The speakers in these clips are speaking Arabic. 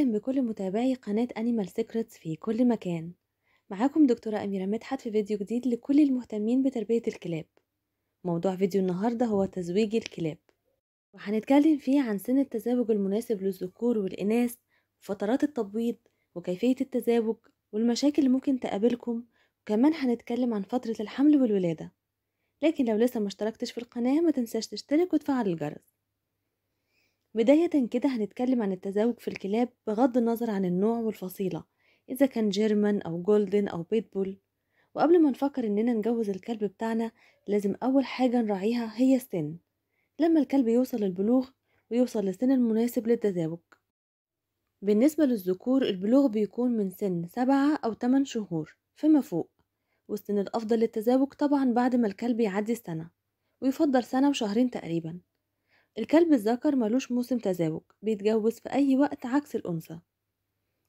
أهلا بكل متابعي قناة Animal Secrets في كل مكان معاكم دكتورة أميرة مدحت في فيديو جديد لكل المهتمين بتربية الكلاب موضوع فيديو النهاردة هو تزويج الكلاب وهنتكلم فيه عن سن التزاوج المناسب للذكور والإناث وفترات التبويض وكيفية التزاوج والمشاكل اللي ممكن تقابلكم وكمان هنتكلم عن فترة الحمل والولادة لكن لو لسه ما اشتركتش في القناة ما تنساش تشترك وتفعل الجرس بداية كده هنتكلم عن التزاوج في الكلاب بغض النظر عن النوع والفصيلة إذا كان جيرمان أو جولدن أو بيتبول وقبل ما نفكر إننا نجوز الكلب بتاعنا لازم أول حاجة نراعيها هي السن لما الكلب يوصل للبلوغ ويوصل للسن المناسب للتزاوج بالنسبة للذكور البلوغ بيكون من سن سبعة أو تمن شهور فما فوق والسن الأفضل للتزاوج طبعا بعد ما الكلب يعدي السنة ويفضل سنة وشهرين تقريبا الكلب الذكر ملوش موسم تزاوج بيتجوز في أي وقت عكس الأنثى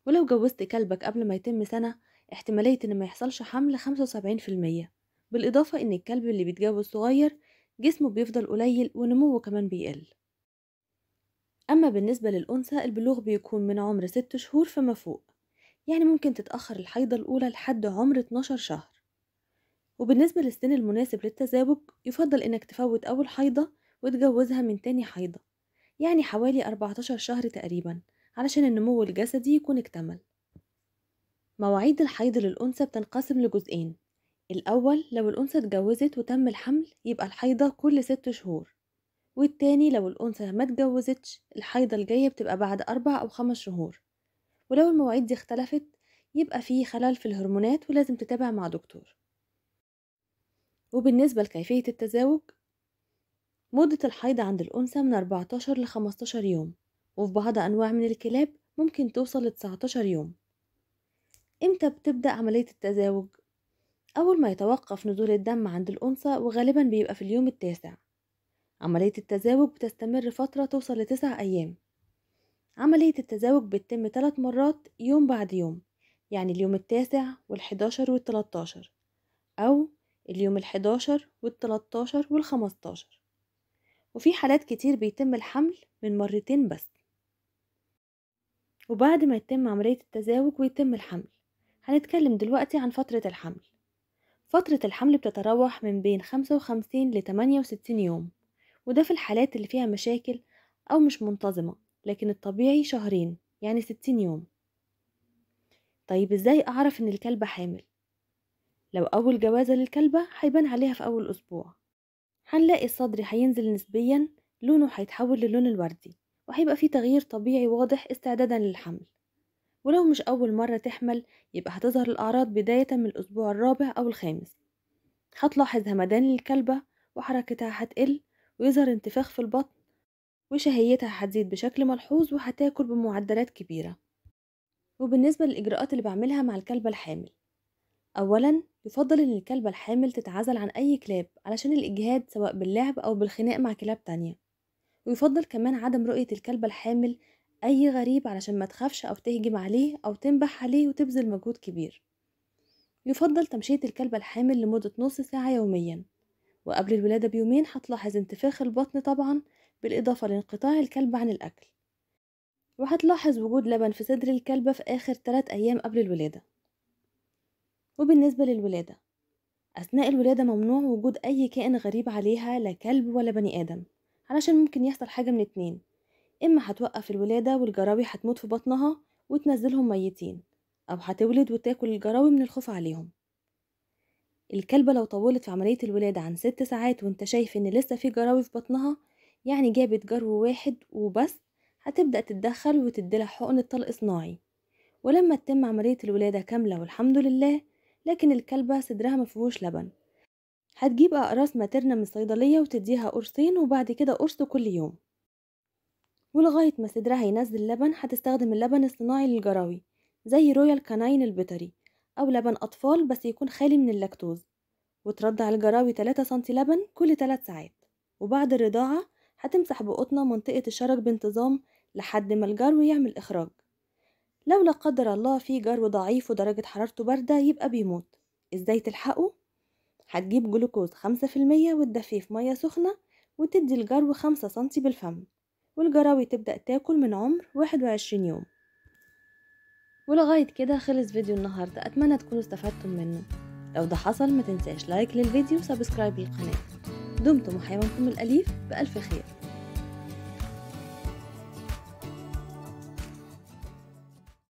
ولو جوزت كلبك قبل ما يتم سنة احتمالية إن ما يحصلش حمل المية بالإضافة إن الكلب اللي بيتجوز صغير جسمه بيفضل قليل ونموه كمان بيقل أما بالنسبة للأنثى البلوغ بيكون من عمر ست شهور فما فوق يعني ممكن تتأخر الحيضة الأولى لحد عمر 12 شهر وبالنسبة للسن المناسب للتزاوج يفضل إنك تفوت أول حيضة واتجوزها من تاني حيضة يعني حوالي 14 شهر تقريبا علشان النمو الجسدي يكون اكتمل مواعيد الحيض للأنثى بتنقسم لجزئين الأول لو الأنثى اتجوزت وتم الحمل يبقى الحيضة كل ست شهور والتاني لو الأنثى ما اتجوزتش الحيضة الجاية بتبقى بعد أربع أو خمس شهور ولو المواعيد دي اختلفت يبقى في خلل في الهرمونات ولازم تتابع مع دكتور وبالنسبة لكيفية التزاوج مدة الحيض عند الأنثى من 14 ل 15 يوم وفي بعض أنواع من الكلاب ممكن توصل ل 19 يوم إمتى بتبدأ عملية التزاوج؟ أول ما يتوقف نزول الدم عند الأنثى وغالبا بيبقى في اليوم التاسع عملية التزاوج بتستمر فترة توصل لتسع أيام عملية التزاوج بتتم ثلاث مرات يوم بعد يوم يعني اليوم التاسع والحداشر والتلاتاشر أو اليوم الحداشر والتلاتاشر والخمستاشر وفي حالات كتير بيتم الحمل من مرتين بس وبعد ما يتم عملية التزاوج ويتم الحمل هنتكلم دلوقتي عن فترة الحمل فترة الحمل بتتراوح من بين خمسة وخمسين لتمانية وستين يوم وده في الحالات اللي فيها مشاكل أو مش منتظمة لكن الطبيعي شهرين يعني ستين يوم طيب ازاي أعرف إن الكلبة حامل؟ لو أول جوازة للكلبة هيبان عليها في أول أسبوع هنلاقي الصدر هينزل نسبيا لونه هيتحول للون الوردي وهيبقى فيه تغيير طبيعي واضح استعدادا للحمل ولو مش أول مرة تحمل يبقى هتظهر الأعراض بداية من الأسبوع الرابع أو الخامس هتلاحظ همدان للكلبة وحركتها هتقل ويظهر انتفاخ في البطن وشهيتها هتزيد بشكل ملحوظ وهتاكل بمعدلات كبيرة وبالنسبة للإجراءات اللي بعملها مع الكلبة الحامل أولا يفضل إن الكلبة الحامل تتعزل عن أي كلاب علشان الإجهاد سواء باللعب أو بالخناق مع كلاب تانية ويفضل كمان عدم رؤية الكلبة الحامل أي غريب علشان ما تخافش أو تهجم عليه أو تنبح عليه وتبذل مجهود كبير يفضل تمشية الكلبة الحامل لمدة نص ساعة يوميا وقبل الولادة بيومين هتلاحظ انتفاخ البطن طبعا بالإضافة لانقطاع الكلب عن الأكل وهتلاحظ وجود لبن في صدر الكلبة في آخر 3 أيام قبل الولادة وبالنسبة للولادة أثناء الولادة ممنوع وجود أي كائن غريب عليها لا كلب ولا بني آدم علشان ممكن يحصل حاجة من اتنين إما هتوقف الولادة والجراوي هتموت في بطنها وتنزلهم ميتين أو هتولد وتاكل الجراوي من الخوف عليهم الكلبة لو طولت في عملية الولادة عن ست ساعات وانت شايف ان لسه في جراوي في بطنها يعني جابت جرو واحد وبس هتبدأ تتدخل وتديلها حقن طلق صناعي ولما تتم عملية الولادة كاملة والحمد لله لكن الكلبة صدرها مفيهوش لبن هتجيب أقراص ماترنا من الصيدلية وتديها قرصين وبعد كده قرص كل يوم ولغاية ما صدرها ينزل لبن هتستخدم اللبن الصناعي للجراوي زي رويال كاناين البيطري أو لبن أطفال بس يكون خالي من اللاكتوز وترضع الجراوي 3 سنتي لبن كل 3 ساعات وبعد الرضاعة هتمسح بقطنة منطقة الشرج بانتظام لحد ما الجرو يعمل إخراج لو لا قدر الله في جرو ضعيف ودرجة حرارته باردة يبقى بيموت ازاي تلحقه؟ هتجيب جلوكوز خمسة في المية وتدفيه في مية سخنة وتدي الجرو خمسة سنتي بالفم والجراوي تبدأ تاكل من عمر واحد وعشرين يوم ولغاية كده خلص فيديو النهاردة أتمنى تكونوا استفدتم منه لو ده حصل ما تنساش لايك للفيديو وسبسكرايب للقناة دمتم وحيوانكم الأليف بألف خير